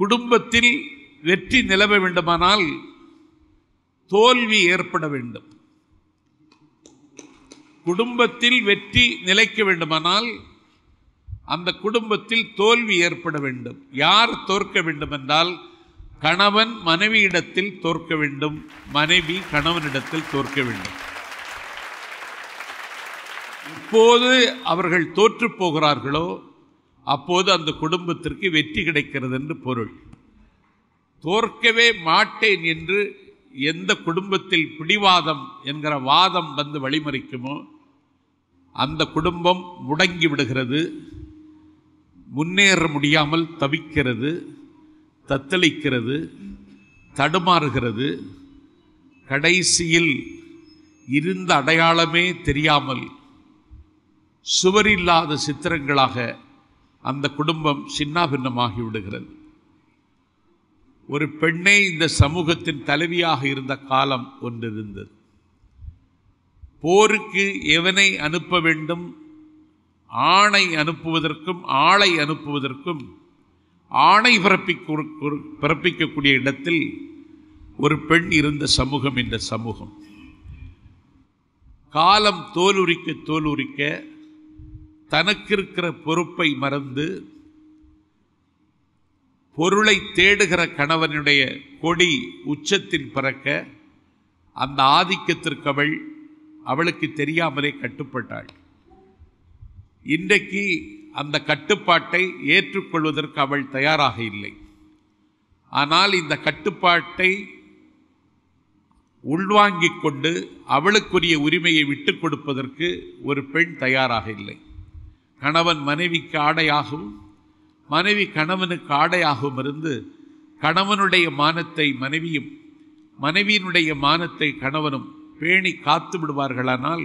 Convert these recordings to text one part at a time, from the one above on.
குடும்பத்தில் வெற்றி நிலவ வேண்டுமானால் தோல்வி ஏற்பட வேண்டும் குடும்பத்தில் வெற்றி நிலைக்க வேண்டுமானால் அந்த குடும்பத்தில் தோல்வி ஏற்பட வேண்டும் யார் தோற்க வேண்டும் என்றால் கணவன் மனைவியிடத்தில் தோற்க வேண்டும் மனைவி கணவனிடத்தில் தோற்க வேண்டும் இப்போது அவர்கள் தோற்று போகிறார்களோ அப்போது அந்த குடும்பத்திற்கு வெற்றி கிடைக்கிறது என்று பொருள் தோற்கவே மாட்டேன் என்று எந்த குடும்பத்தில் பிடிவாதம் என்கிற வாதம் வந்து வழிமறிக்குமோ அந்த குடும்பம் முடங்கி விடுகிறது முன்னேற முடியாமல் தவிக்கிறது தத்தளிக்கிறது தடுமாறுகிறது கடைசியில் இருந்த அடையாளமே தெரியாமல் சுவரில்லாத சித்திரங்களாக அந்த குடும்பம் சின்னாபின்னமாகி விடுகிறது ஒரு பெண்ணே இந்த சமூகத்தின் தலைவியாக இருந்த காலம் ஒன்று இருந்தது போருக்கு எவனை அனுப்ப வேண்டும் ஆணை அனுப்புவதற்கும் ஆளை அனுப்புவதற்கும் ஆணை பிறப்பிக்க பிறப்பிக்கக்கூடிய இடத்தில் ஒரு பெண் இருந்த சமூகம் இந்த சமூகம் காலம் தோலுரிக்க தோலுரிக்க தனக்கு இருக்கிற பொறுப்பை மறந்து பொருளை தேடுகிற கணவனுடைய கொடி உச்சத்தில் பறக்க அந்த ஆதிக்கத்திற்கு அவள் அவளுக்கு தெரியாமலே கட்டுப்பட்டாள் இன்றைக்கு அந்த கட்டுப்பாட்டை ஏற்றுக்கொள்வதற்கு அவள் தயாராக இல்லை ஆனால் இந்த கட்டுப்பாட்டை உள்வாங்கிக் கொண்டு அவளுக்குரிய உரிமையை விட்டுக் கொடுப்பதற்கு ஒரு பெண் தயாராக இல்லை கணவன் மனைவிக்கு ஆடையாகவும் மனைவி கணவனுக்கு ஆடையாகவும் இருந்து கணவனுடைய மானத்தை மனைவியும் மனைவியினுடைய மானத்தை கணவனும் பேணி காத்து விடுவார்களானால்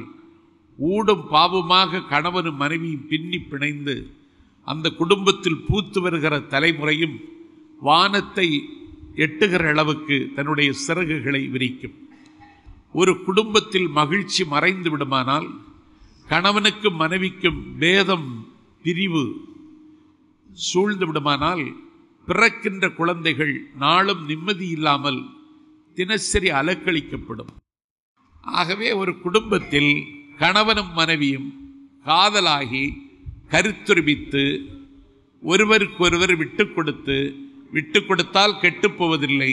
ஊடும் பாவமாக கணவனும் மனைவியும் பின்னி பிணைந்து அந்த குடும்பத்தில் பூத்து வருகிற தலைமுறையும் வானத்தை எட்டுகிற அளவுக்கு தன்னுடைய சிறகுகளை விரிக்கும் ஒரு குடும்பத்தில் மகிழ்ச்சி மறைந்து விடுமானால் கணவனுக்கும் மனைவிக்கும் பேதம் பிரிவு சூழ்ந்து விடுமானால் பிறக்கின்ற குழந்தைகள் நாளும் நிம்மதி இல்லாமல் தினசரி அலக்களிக்கப்படும் ஆகவே ஒரு குடும்பத்தில் கணவனும் மனைவியும் காதலாகி கருத்துருவித்து ஒருவருக்கொருவர் விட்டு கொடுத்து விட்டு கொடுத்தால் கெட்டுப்போவதில்லை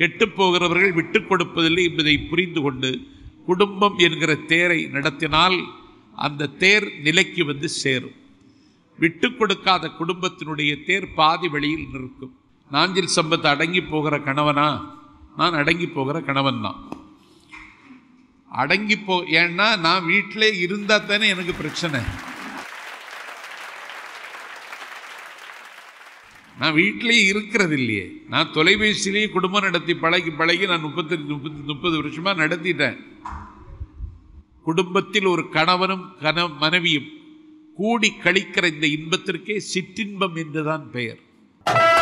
கெட்டுப்போகிறவர்கள் விட்டு கொடுப்பதில்லை என்பதை புரிந்து கொண்டு குடும்பம் என்கிற தேரை நடத்தினால் அந்த தேர் நிலைக்கு வந்து சேரும் விட்டு கொடுக்காத குடும்பத்தினுடைய தேர் பாதி வழியில் நிற்கும் நாஞ்சில் சம்பத்து அடங்கி போகிற கணவனா நான் அடங்கி போகிற கணவன் தான் அடங்கி போ ஏன்னா நான் வீட்டிலே இருந்தால் தானே எனக்கு பிரச்சனை நான் வீட்டிலேயே இருக்கிறது இல்லையே நான் தொலைபேசியிலேயே குடும்பம் நடத்தி பழகி பழகி நான் முப்பத்தஞ்சு முப்பத்தி முப்பது வருஷமாக நடத்திட்டேன் குடும்பத்தில் ஒரு கணவனும் கண மனைவியும் கூடி கழிக்கிற இந்த இன்பத்திற்கே சிற்றின்பம் என்றுதான் பெயர்